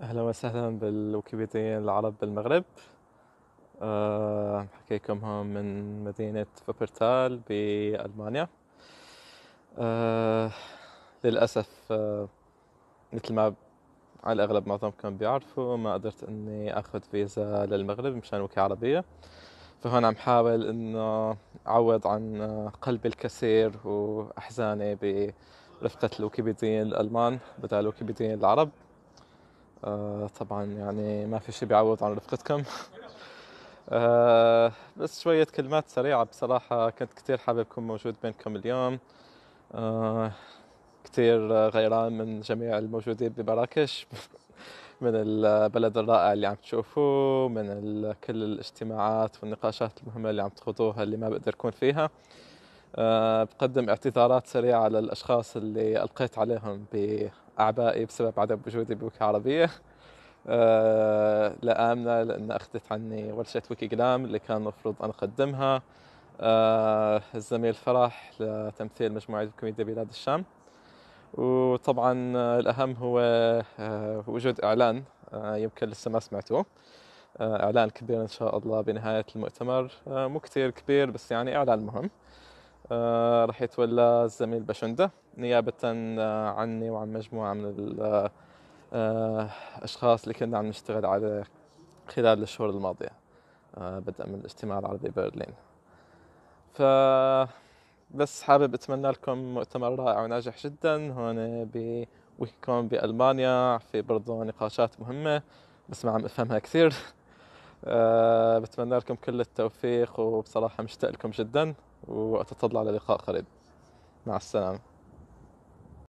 اهلا وسهلا بالويكيبيديين العرب بالمغرب أه حكيكم هم من مدينة فوبرتال بألمانيا أه للأسف أه مثل ما على الأغلب معظمكم بيعرفوا ما قدرت إني أخذ فيزا للمغرب مشان وكي عربية فهون عم حاول إنه أعوض عن آه، قلبي الكسير وأحزاني برفقة الويكيبيديين الألمان بدل الويكيبيديين العرب آه طبعا يعني ما في شيء بيعوض عن رفقتكم آه بس شوية كلمات سريعة بصراحة كنت كتير حابب أكون موجود بينكم اليوم آه كتير غيران من جميع الموجودين بمراكش من البلد الرائع اللي عم تشوفوه من كل الاجتماعات والنقاشات المهمة اللي عم تخوضوها اللي ما بقدر أكون فيها آه، بقدم اعتذارات سريعة للأشخاص اللي ألقيت عليهم بأعبائي بسبب عدم وجودي بوكي عربية آه، لآمنة لأن أخذت عني ورشة جلام اللي كان المفروض أن أقدمها آه، الزميل فرح لتمثيل مجموعة كوميديا بلاد الشام وطبعا الأهم هو وجود إعلان يمكن لسه ما سمعتوه إعلان كبير إن شاء الله بنهاية المؤتمر مو كتير كبير بس يعني إعلان مهم آه، راح يتولى الزميل بشندة نيابة آه، عني وعن مجموعة من الأشخاص آه، اللي كنا عم نشتغل عليه خلال الشهور الماضية بدءا من الاجتماع العربي برلين ف بس حابب اتمنى لكم مؤتمر رائع وناجح جدا هون ويكون بالمانيا في برضه نقاشات مهمه بس ما عم افهمها كثير أه بتمنى لكم كل التوفيق وبصراحه مشتاق لكم جدا وأتطلع للقاء قريب مع السلامة